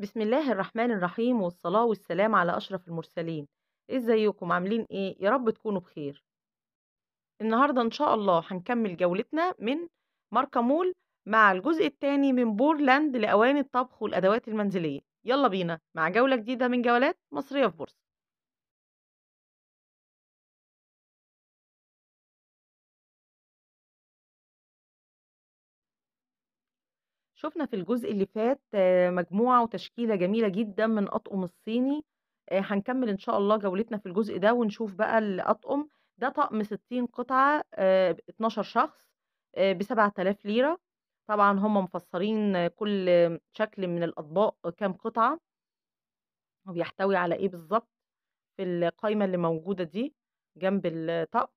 بسم الله الرحمن الرحيم والصلاة والسلام على أشرف المرسلين إيه ازيكم عاملين ايه يا رب تكونوا بخير النهاردة ان شاء الله هنكمل جولتنا من ماركامول مع الجزء الثاني من بورلاند لأواني الطبخ والأدوات المنزلية يلا بينا مع جولة جديدة من جولات مصرية في بورصة شُفنا في الجزء اللي فات آه، مجموعة وتشكيلة جميلة جدًا من أطقم الصيني، آه، هنكمّل إن شاء الله جولتنا في الجزء ده ونشوف بقى الأطقم، ده طقم 60 قطعه ب12 آه، شخص ب ب7000 ليرة، طبعًا هم مفسرين كل شكل من الأطباق كام قطعة. وبيحتوي على إيه بالظبط في القايمة اللي موجودة دي جنب الطقم،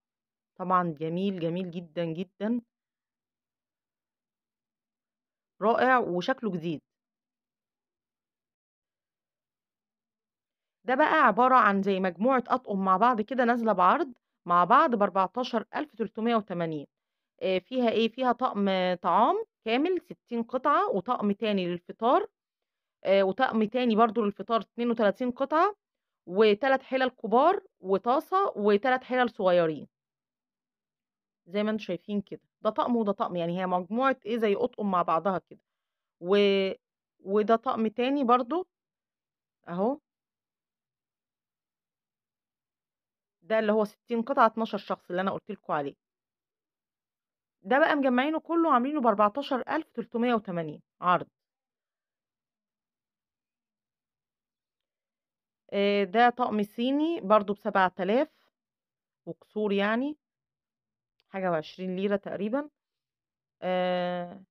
طبعًا جميل، جميل جدًا، جدًا. رائع وشكله جديد ده بقى عبارة عن زي مجموعة أطقم مع بعض كده نازلة بعرض مع بعض بأربعتاشر ألف تلتمية وتمانين آه، فيها إيه فيها طقم طعام كامل ستين قطعة وطقم تاني للفطار آه، وطقم تاني برضو للفطار اتنين وتلاتين قطعة وتلات حلل كبار وطاسة وتلات حلل صغيرين زي ما انتم شايفين كده ده طقم وده طقم يعني هي مجموعة ايه زي اطقم مع بعضها كده و... وده طقم تاني برضو اهو ده اللي هو 60 قطعة اتناشر شخص اللي انا قلت لكم عليه ده بقى مجمعينه كله وعاملينه ب 14380 عرض آه، ده طقم صيني برضو بسبعة آلاف وكسور يعني حاجة وعشرين ليرة تقريبا آه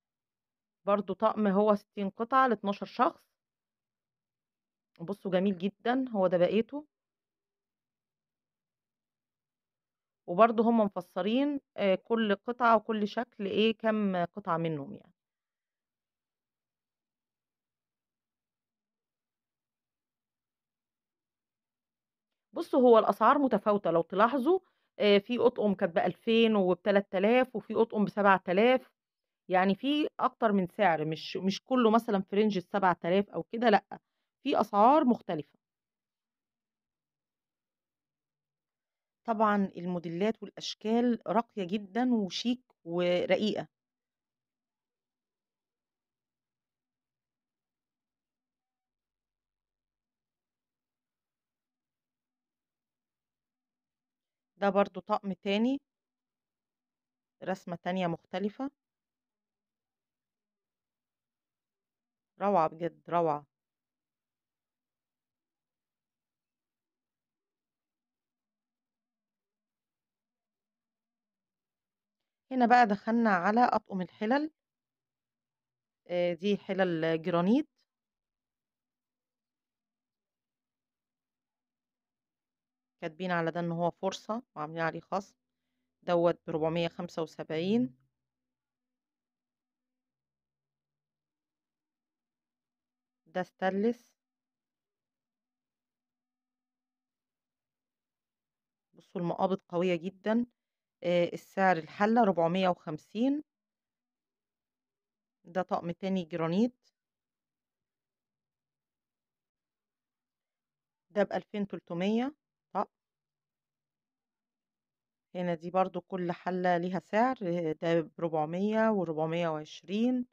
برضو طقم هو ستين قطعة لاتناشر شخص بصوا جميل جدا هو ده بقيته وبرضو هم مفسرين آه، كل قطعة وكل شكل ايه كم قطعة منهم يعني بصوا هو الأسعار متفاوتة لو تلاحظوا في اطقم كانت ب 2000 وب 3000 وفي اطقم ب 7000 يعني في اكتر من سعر مش مش كله مثلا في رينج ال 7000 او كده لا في اسعار مختلفه طبعا الموديلات والاشكال راقيه جدا وشيك ورقيقه ده برضو طقم تاني رسمة تانية مختلفة روعة بجد روعة هنا بقى دخلنا على أطقم الحلل آه، دي حلل جرانيت كاتبين على ده ان هو فرصة وعاملين عليه خصم دوت بربعمية خمسة وسبعين إمم. ده ستانلس بصوا المقابض قوية جدا السعر الحلة ربعمية وخمسين ده طقم تاني جرانيت ده بألفين تلتمية هنا يعني دي برضو كل حلة ليها سعر ده بربعمية وربعمية وعشرين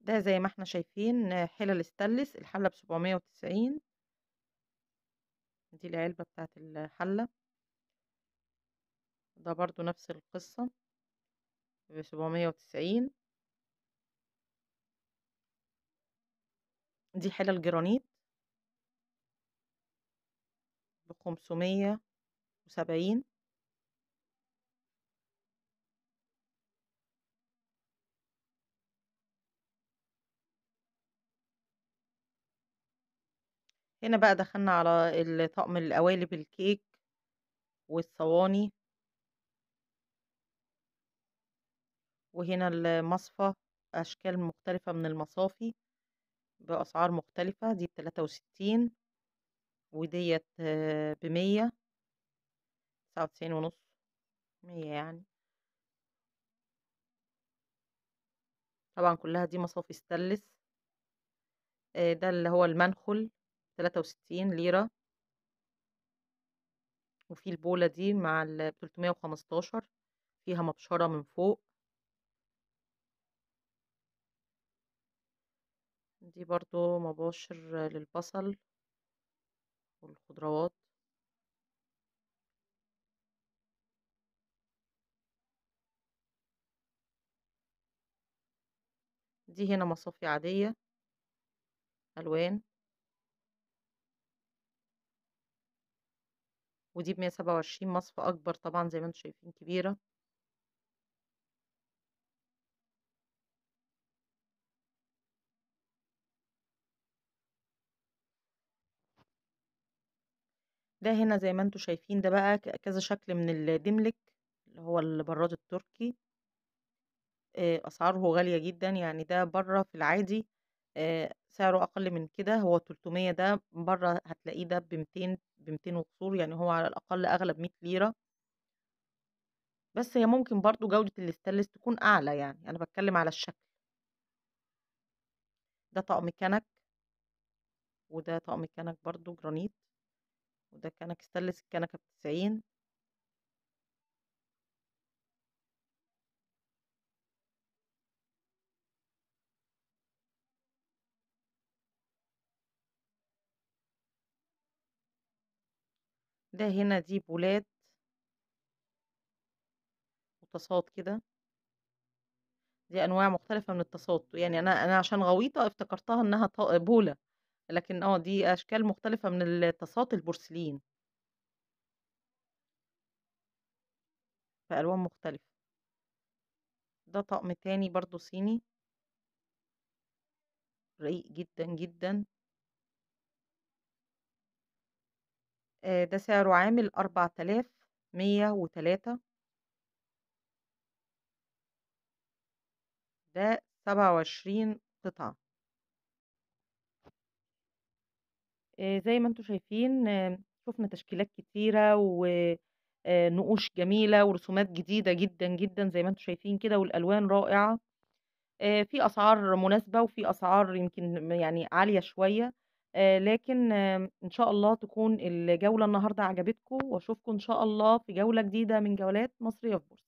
ده زي ما احنا شايفين حلل استلس الحلة بسبعمية وتسعين دي العلبة بتاعت الحلة ده برضو نفس القصة بسبعمية وتسعين دي حلل جرانيت خمسمية وسبعين هنا بقى دخلنا على طقم القوالب الكيك والصواني وهنا المصفى أشكال مختلفة من المصافي بأسعار مختلفة دي بتلاتة وستين وديت آه، بمية تسعة وتسعين ونص مية يعني طبعا كلها دي مصافي ستلس آه، ده اللي هو المنخل تلاتة وستين ليرة وفي البولة دي مع التلتمية وخمستاشر فيها مبشرة من فوق دي برضو مباشر للبصل والخضروات دي هنا مصافي عادية ألوان ودي بمية سبعة وعشرين مصفى أكبر طبعا زي ما انتوا شايفين كبيرة ده هنا زي ما انتوا شايفين ده بقى كذا شكل من الديملك اللي هو البراد التركي آه، اسعاره غالية جدا يعني ده بره في العادي آه، سعره اقل من كده هو 300 ده بره هتلاقيه ده ب 200 ب 200 وكسور يعني هو على الاقل اغلب 100 ليرة بس هي ممكن برضو جودة الاستانلس تكون اعلى يعني انا بتكلم على الشكل ده طقم كنك وده طقم كنك برضو جرانيت وده كنك سلس الكنكة بتسعين ده هنا دي بولات وطاسات كده دي انواع مختلفه من التصاط يعني انا انا عشان غويطه افتكرتها انها بوله لكن آه، دي أشكال مختلفة من الطاسات البورسلين. في ألوان مختلفة. ده طقم تاني برضو صيني. رقيق جدًا، جدًا. آه، ده سعره عامل مية وتلاتة ده سبعة وعشرين قطعة. آه، زي ما أنتم شايفين آه، شُفنا تشكيلات كتيرة ونقوش آه، جميلة ورسومات جديدة جدًا، جدًا زي ما أنتم شايفين كده والألوان رائعة. في أسعار مناسبة وفي أسعار يمكن يعني عالية شوية، لكن إن شاء الله تكون الجولة النهارده عجبتكم وأشوفكم إن شاء الله في جولة جديدة من جولات مصرية في